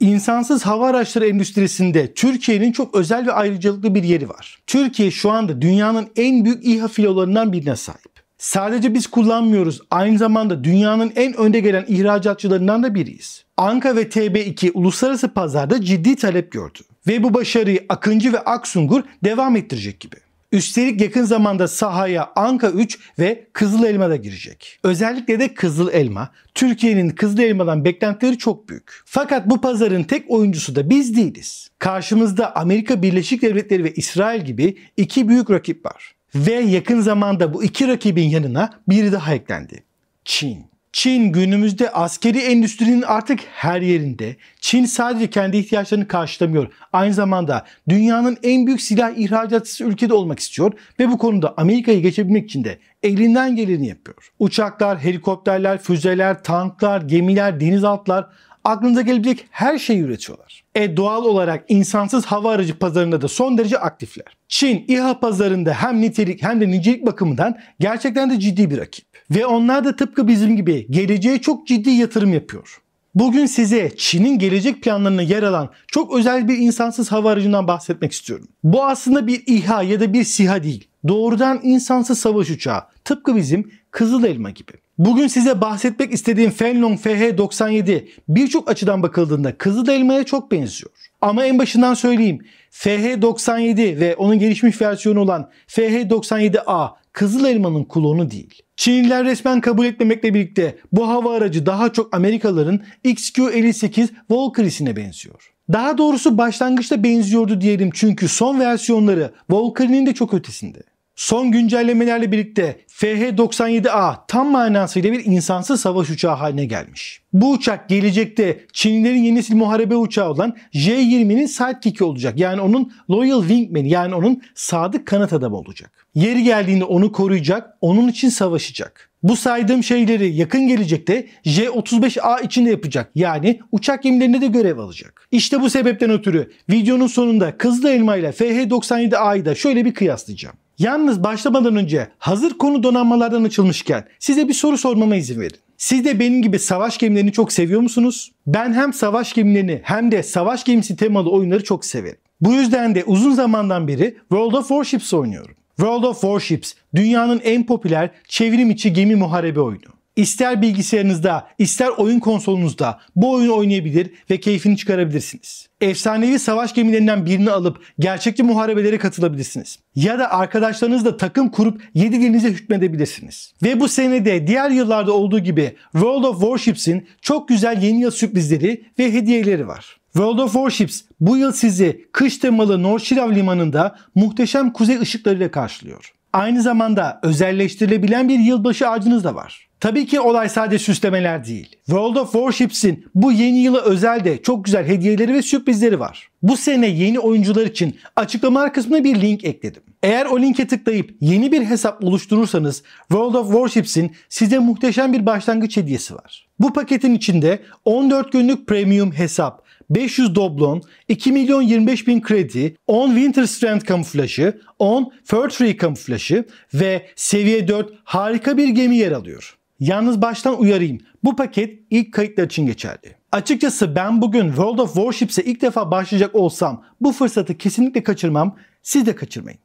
İnsansız hava araçları endüstrisinde Türkiye'nin çok özel ve ayrıcalıklı bir yeri var. Türkiye şu anda dünyanın en büyük İHA filolarından birine sahip. Sadece biz kullanmıyoruz. Aynı zamanda dünyanın en önde gelen ihracatçılarından da biriyiz. Anka ve TB2 uluslararası pazarda ciddi talep gördü. Ve bu başarıyı Akıncı ve Aksungur devam ettirecek gibi. Üstelik yakın zamanda sahaya Anka 3 ve Kızıl Elma da girecek. Özellikle de Kızıl Elma. Türkiye'nin Kızıl Elma'dan beklentileri çok büyük. Fakat bu pazarın tek oyuncusu da biz değiliz. Karşımızda Amerika Birleşik Devletleri ve İsrail gibi iki büyük rakip var. Ve yakın zamanda bu iki rakibin yanına biri daha eklendi. Çin. Çin günümüzde askeri endüstrinin artık her yerinde. Çin sadece kendi ihtiyaçlarını karşılamıyor. Aynı zamanda dünyanın en büyük silah ihracatçısı ülkede olmak istiyor ve bu konuda Amerika'yı geçebilmek için de elinden geleni yapıyor. Uçaklar, helikopterler, füzeler, tanklar, gemiler, denizaltılar aklınıza gelebilecek her şeyi üretiyorlar. E doğal olarak insansız hava aracı pazarında da son derece aktifler. Çin İHA pazarında hem nitelik hem de nicelik bakımından gerçekten de ciddi bir rakip. Ve onlar da tıpkı bizim gibi geleceğe çok ciddi yatırım yapıyor. Bugün size Çin'in gelecek planlarına yer alan çok özel bir insansız hava aracından bahsetmek istiyorum. Bu aslında bir İHA ya da bir SİHA değil. Doğrudan insansız savaş uçağı. Tıpkı bizim Kızıl Elma gibi. Bugün size bahsetmek istediğim Fenlong FH97 birçok açıdan bakıldığında Kızıl Elma'ya çok benziyor. Ama en başından söyleyeyim. FH97 ve onun gelişmiş versiyonu olan FH97A Kızıl Elma'nın klonu değil. Çinliler resmen kabul etmemekle birlikte bu hava aracı daha çok Amerikalıların XQ-58 Valkyrie'sine benziyor. Daha doğrusu başlangıçta benziyordu diyelim çünkü son versiyonları Valkyrie'nin de çok ötesinde. Son güncellemelerle birlikte FH-97A tam manasıyla bir insansız savaş uçağı haline gelmiş. Bu uçak gelecekte Çinlilerin yeni sil muharebe uçağı olan J-20'nin sidekick'i olacak. Yani onun loyal wingman yani onun sadık kanat adamı olacak. Yeri geldiğinde onu koruyacak, onun için savaşacak. Bu saydığım şeyleri yakın gelecekte J-35A için de yapacak. Yani uçak gemilerinde de görev alacak. İşte bu sebepten ötürü videonun sonunda Kızıl Elma ile FH-97A'yı da şöyle bir kıyaslayacağım. Yalnız başlamadan önce hazır konu donanmalardan açılmışken size bir soru sormama izin verin. Siz de benim gibi savaş gemilerini çok seviyor musunuz? Ben hem savaş gemilerini hem de savaş gemisi temalı oyunları çok severim. Bu yüzden de uzun zamandan beri World of Warships oynuyorum. World of Warships dünyanın en popüler çevrim içi gemi muharebe oyunu. İster bilgisayarınızda, ister oyun konsolunuzda bu oyunu oynayabilir ve keyfini çıkarabilirsiniz. Efsanevi savaş gemilerinden birini alıp gerçekçi muharebelere katılabilirsiniz. Ya da arkadaşlarınızla takım kurup 7 dilinize hükmedebilirsiniz. Ve bu senede diğer yıllarda olduğu gibi World of Warships'in çok güzel yeni yıl sürprizleri ve hediyeleri var. World of Warships bu yıl sizi kış temalı Norşirav limanında muhteşem kuzey ışıklarıyla karşılıyor aynı zamanda özelleştirilebilen bir yılbaşı ağacınız da var. Tabii ki olay sadece süslemeler değil. World of Warships'in bu yeni yıla özel de çok güzel hediyeleri ve sürprizleri var. Bu sene yeni oyuncular için açıklamalar kısmına bir link ekledim. Eğer o linke tıklayıp yeni bir hesap oluşturursanız World of Warships'in size muhteşem bir başlangıç hediyesi var. Bu paketin içinde 14 günlük premium hesap, 500 Doblon, 2 milyon 25 bin kredi, 10 Winter Strand kamuflajı, 10 Fir Tree kamuflajı ve seviye 4 harika bir gemi yer alıyor. Yalnız baştan uyarayım. Bu paket ilk kayıtlar için geçerli. Açıkçası ben bugün World of Warships'e ilk defa başlayacak olsam bu fırsatı kesinlikle kaçırmam. Siz de kaçırmayın.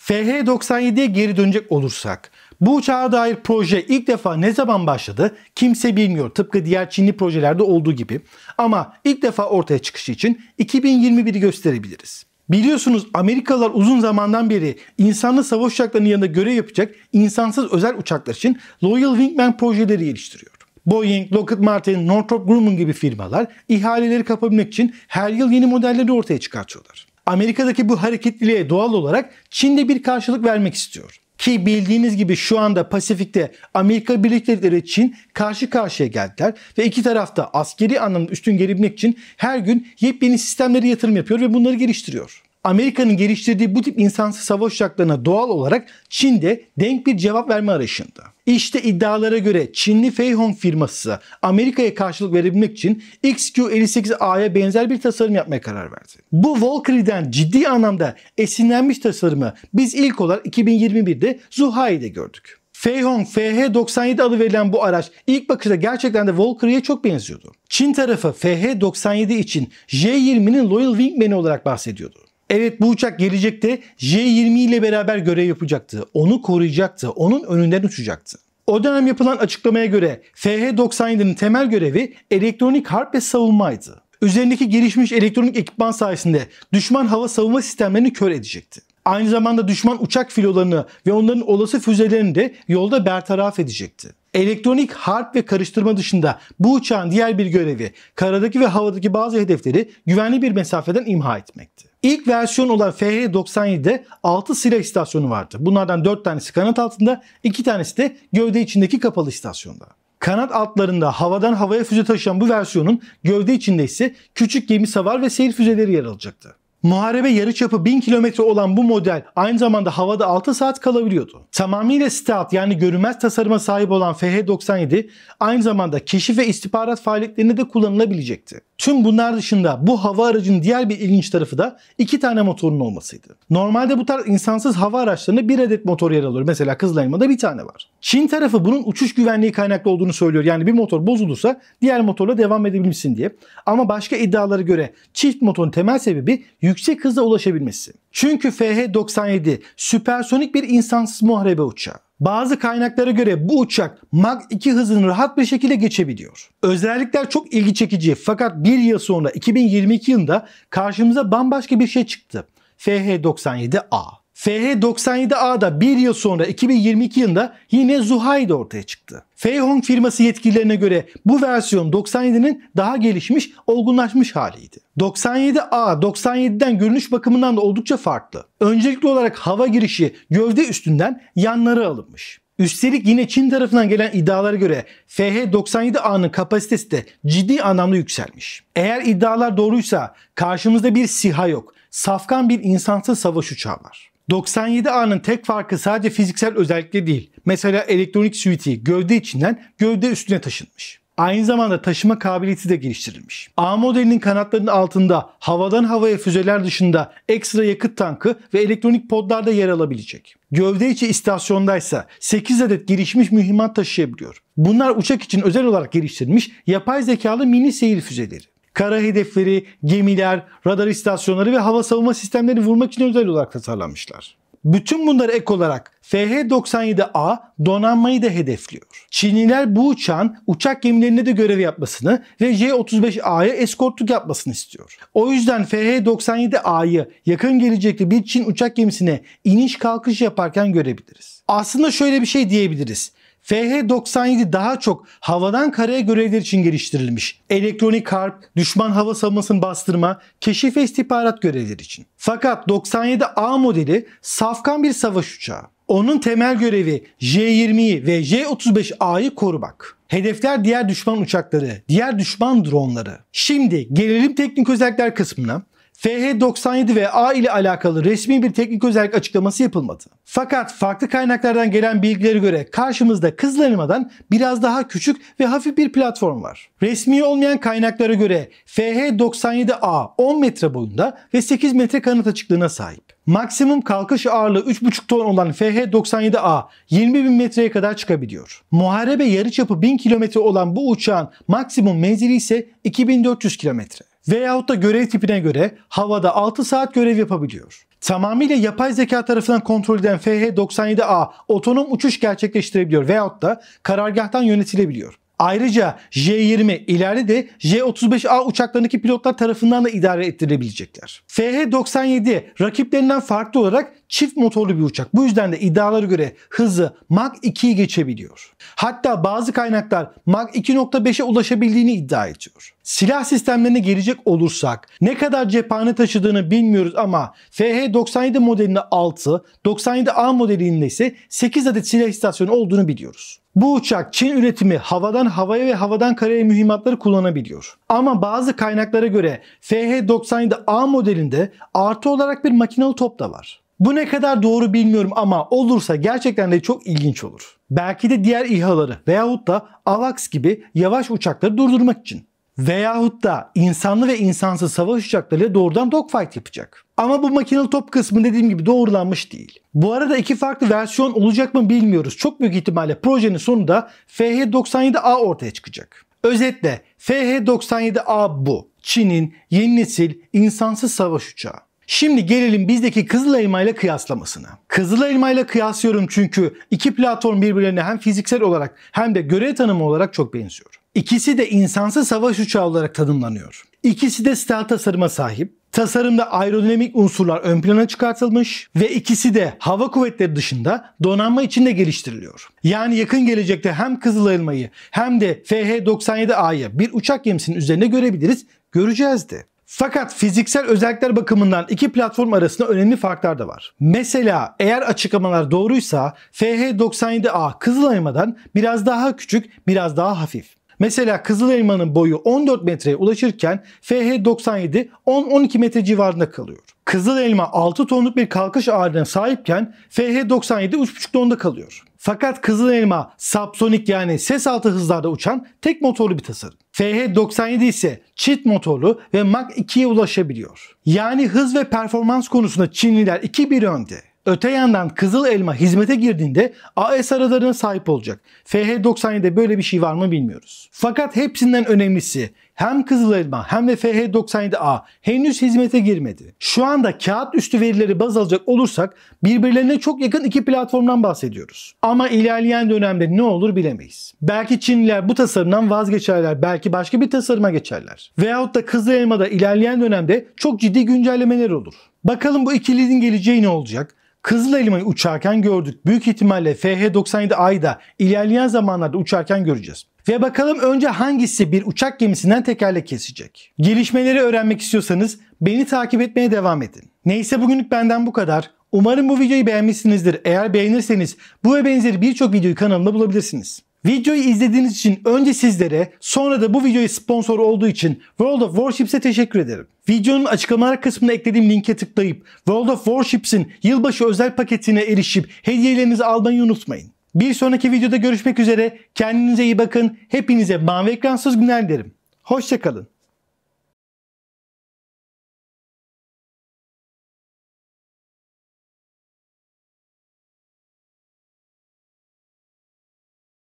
FH97'ye geri dönecek olursak bu uçağa dair proje ilk defa ne zaman başladı kimse bilmiyor tıpkı diğer Çinli projelerde olduğu gibi ama ilk defa ortaya çıkışı için 2021'i gösterebiliriz. Biliyorsunuz Amerikalılar uzun zamandan beri insanlı savaş uçaklarının yanında görev yapacak insansız özel uçaklar için Loyal Wingman projeleri geliştiriyor. Boeing, Lockheed Martin, Northrop Grumman gibi firmalar ihaleleri kapabilmek için her yıl yeni modelleri ortaya çıkartıyorlar. Amerika'daki bu hareketliliğe doğal olarak Çin de bir karşılık vermek istiyor. Ki bildiğiniz gibi şu anda Pasifik'te Amerika Birleşik Devletleri Çin karşı karşıya geldiler ve iki tarafta askeri anlamda üstün gelebilmek için her gün yepyeni sistemlere yatırım yapıyor ve bunları geliştiriyor. Amerika'nın geliştirdiği bu tip insansız savaş uçaklarına doğal olarak Çin de denk bir cevap verme arayışında. İşte iddialara göre Çinli Feihong firması Amerika'ya karşılık verebilmek için XQ58A'ya benzer bir tasarım yapmaya karar verdi. Bu Valkyrie'den ciddi anlamda esinlenmiş tasarımı biz ilk olarak 2021'de Zuhai'de gördük. Feihong FH97 adı verilen bu araç ilk bakışta gerçekten de Valkyrie'ye çok benziyordu. Çin tarafı FH97 için J20'nin Loyal Wingman'i olarak bahsediyordu. Evet bu uçak gelecekte J-20 ile beraber görev yapacaktı. Onu koruyacaktı. Onun önünden uçacaktı. O dönem yapılan açıklamaya göre FH-97'nin temel görevi elektronik harp ve savunmaydı. Üzerindeki gelişmiş elektronik ekipman sayesinde düşman hava savunma sistemlerini kör edecekti. Aynı zamanda düşman uçak filolarını ve onların olası füzelerini de yolda bertaraf edecekti. Elektronik harp ve karıştırma dışında bu uçağın diğer bir görevi karadaki ve havadaki bazı hedefleri güvenli bir mesafeden imha etmekti. İlk versiyon olan FH-97'de 6 sıra istasyonu vardı. Bunlardan 4 tanesi kanat altında, 2 tanesi de gövde içindeki kapalı istasyonda. Kanat altlarında havadan havaya füze taşıyan bu versiyonun gövde içinde ise küçük gemi savar ve seyir füzeleri yer alacaktı. Muharebe yarı çapı 1000 kilometre olan bu model aynı zamanda havada 6 saat kalabiliyordu. Tamamıyla stealth yani görünmez tasarıma sahip olan FH-97 aynı zamanda keşif ve istihbarat faaliyetlerinde de kullanılabilecekti. Tüm bunlar dışında bu hava aracının diğer bir ilginç tarafı da iki tane motorun olmasıydı. Normalde bu tarz insansız hava araçlarında bir adet motor yer alır. Mesela Kızılay'ma'da bir tane var. Çin tarafı bunun uçuş güvenliği kaynaklı olduğunu söylüyor. Yani bir motor bozulursa diğer motorla devam edebilmişsin diye. Ama başka iddialara göre çift motorun temel sebebi yüksek hızla ulaşabilmesi. Çünkü FH-97 süpersonik bir insansız muharebe uçağı. Bazı kaynaklara göre bu uçak Mach 2 hızını rahat bir şekilde geçebiliyor. Özellikler çok ilgi çekici fakat bir yıl sonra 2022 yılında karşımıza bambaşka bir şey çıktı. FH-97A. FH97A'da bir yıl sonra 2022 yılında yine Zuhay'da ortaya çıktı. Feihong firması yetkililerine göre bu versiyon 97'nin daha gelişmiş, olgunlaşmış haliydi. 97A 97'den görünüş bakımından da oldukça farklı. Öncelikli olarak hava girişi gövde üstünden yanları alınmış. Üstelik yine Çin tarafından gelen iddialara göre FH-97A'nın kapasitesi de ciddi anlamda yükselmiş. Eğer iddialar doğruysa karşımızda bir Siha yok, safkan bir insansız savaş uçağı var. 97A'nın tek farkı sadece fiziksel özellikle değil. Mesela elektronik suiti gövde içinden gövde üstüne taşınmış. Aynı zamanda taşıma kabiliyeti de geliştirilmiş. A modelinin kanatlarının altında havadan havaya füzeler dışında ekstra yakıt tankı ve elektronik podlar da yer alabilecek. Gövde içi istasyondaysa 8 adet gelişmiş mühimmat taşıyabiliyor. Bunlar uçak için özel olarak geliştirilmiş yapay zekalı mini seyir füzeleri kara hedefleri, gemiler, radar istasyonları ve hava savunma sistemlerini vurmak için özel olarak tasarlanmışlar. Bütün bunlar ek olarak FH-97A donanmayı da hedefliyor. Çinliler bu uçağın uçak gemilerine de görev yapmasını ve J-35A'ya eskortluk yapmasını istiyor. O yüzden FH-97A'yı yakın gelecekte bir Çin uçak gemisine iniş kalkış yaparken görebiliriz. Aslında şöyle bir şey diyebiliriz. FH-97 daha çok havadan karaya görevler için geliştirilmiş. Elektronik harp, düşman hava savunmasını bastırma, keşif ve istihbarat görevleri için. Fakat 97A modeli safkan bir savaş uçağı. Onun temel görevi J-20'yi ve J-35A'yı korumak. Hedefler diğer düşman uçakları, diğer düşman dronları. Şimdi gelelim teknik özellikler kısmına. FH97 ve A ile alakalı resmi bir teknik özellik açıklaması yapılmadı. Fakat farklı kaynaklardan gelen bilgilere göre karşımızda kızlanmadan biraz daha küçük ve hafif bir platform var. Resmi olmayan kaynaklara göre FH97A 10 metre boyunda ve 8 metre kanat açıklığına sahip. Maksimum kalkış ağırlığı 3,5 ton olan FH-97A 20 bin metreye kadar çıkabiliyor. Muharebe yarıçapı 1000 kilometre olan bu uçağın maksimum menzili ise 2400 kilometre veyahut da görev tipine göre havada 6 saat görev yapabiliyor. Tamamıyla yapay zeka tarafından kontrol edilen FH97A otonom uçuş gerçekleştirebiliyor veyahut da karargahtan yönetilebiliyor. Ayrıca J-20 ileride de J-35A uçaklarındaki pilotlar tarafından da idare ettirilebilecekler. FH-97 rakiplerinden farklı olarak çift motorlu bir uçak. Bu yüzden de iddialara göre hızı Mach 2'yi geçebiliyor. Hatta bazı kaynaklar Mach 2.5'e ulaşabildiğini iddia ediyor. Silah sistemlerine gelecek olursak ne kadar cephane taşıdığını bilmiyoruz ama FH-97 modelinde 6, 97A modelinde ise 8 adet silah istasyonu olduğunu biliyoruz. Bu uçak Çin üretimi havadan havaya ve havadan karaya mühimmatları kullanabiliyor. Ama bazı kaynaklara göre FH-97A modelinde artı olarak bir makinalı top da var. Bu ne kadar doğru bilmiyorum ama olursa gerçekten de çok ilginç olur. Belki de diğer İHA'ları veyahut da AVAX gibi yavaş uçakları durdurmak için. Veyahut da insanlı ve insansız savaş uçaklarıyla doğrudan dogfight yapacak. Ama bu makinalı top kısmı dediğim gibi doğrulanmış değil. Bu arada iki farklı versiyon olacak mı bilmiyoruz. Çok büyük ihtimalle projenin sonunda FH-97A ortaya çıkacak. Özetle FH-97A bu. Çin'in yeni nesil insansız savaş uçağı. Şimdi gelelim bizdeki kızıl elma ile kıyaslamasına. Kızıl elma ile kıyaslıyorum çünkü iki platform birbirlerine hem fiziksel olarak hem de görev tanımı olarak çok benziyor. İkisi de insansız savaş uçağı olarak tanımlanıyor. İkisi de stealth tasarıma sahip. Tasarımda aerodinamik unsurlar ön plana çıkartılmış ve ikisi de hava kuvvetleri dışında donanma içinde geliştiriliyor. Yani yakın gelecekte hem Kızıl Elma'yı hem de FH-97A'yı bir uçak gemisinin üzerine görebiliriz, göreceğiz de. Fakat fiziksel özellikler bakımından iki platform arasında önemli farklar da var. Mesela eğer açıklamalar doğruysa FH97A Kızılayma'dan biraz daha küçük, biraz daha hafif. Mesela Kızıl Elma'nın boyu 14 metreye ulaşırken FH97 10-12 metre civarında kalıyor. Kızıl Elma 6 tonluk bir kalkış ağırlığına sahipken FH97 3,5 tonda kalıyor. Fakat Kızıl Elma subsonik yani ses altı hızlarda uçan tek motorlu bir tasarım. FH97 ise çift motorlu ve Mach 2'ye ulaşabiliyor. Yani hız ve performans konusunda Çinliler iki bir önde. Öte yandan kızıl elma hizmete girdiğinde AES radarına sahip olacak. FH97'de böyle bir şey var mı bilmiyoruz. Fakat hepsinden önemlisi hem kızıl elma hem de FH97A henüz hizmete girmedi. Şu anda kağıt üstü verileri baz alacak olursak birbirlerine çok yakın iki platformdan bahsediyoruz. Ama ilerleyen dönemde ne olur bilemeyiz. Belki Çinliler bu tasarımdan vazgeçerler, belki başka bir tasarıma geçerler. Veyahut da kızıl elmada ilerleyen dönemde çok ciddi güncellemeler olur. Bakalım bu ikilinin geleceği ne olacak? Kızıl elmayı uçarken gördük. Büyük ihtimalle fh 97 ayda ilerleyen zamanlarda uçarken göreceğiz. Ve bakalım önce hangisi bir uçak gemisinden tekerlek kesecek? Gelişmeleri öğrenmek istiyorsanız beni takip etmeye devam edin. Neyse bugünlük benden bu kadar. Umarım bu videoyu beğenmişsinizdir. Eğer beğenirseniz bu ve benzeri birçok videoyu kanalımda bulabilirsiniz. Videoyu izlediğiniz için önce sizlere sonra da bu videoyu sponsor olduğu için World of Warships'e teşekkür ederim. Videonun açıklamalar kısmına eklediğim linke tıklayıp World of Warships'in yılbaşı özel paketine erişip hediyelerinizi almayı unutmayın. Bir sonraki videoda görüşmek üzere. Kendinize iyi bakın. Hepinize mavi ekransız günler derim. Hoşçakalın.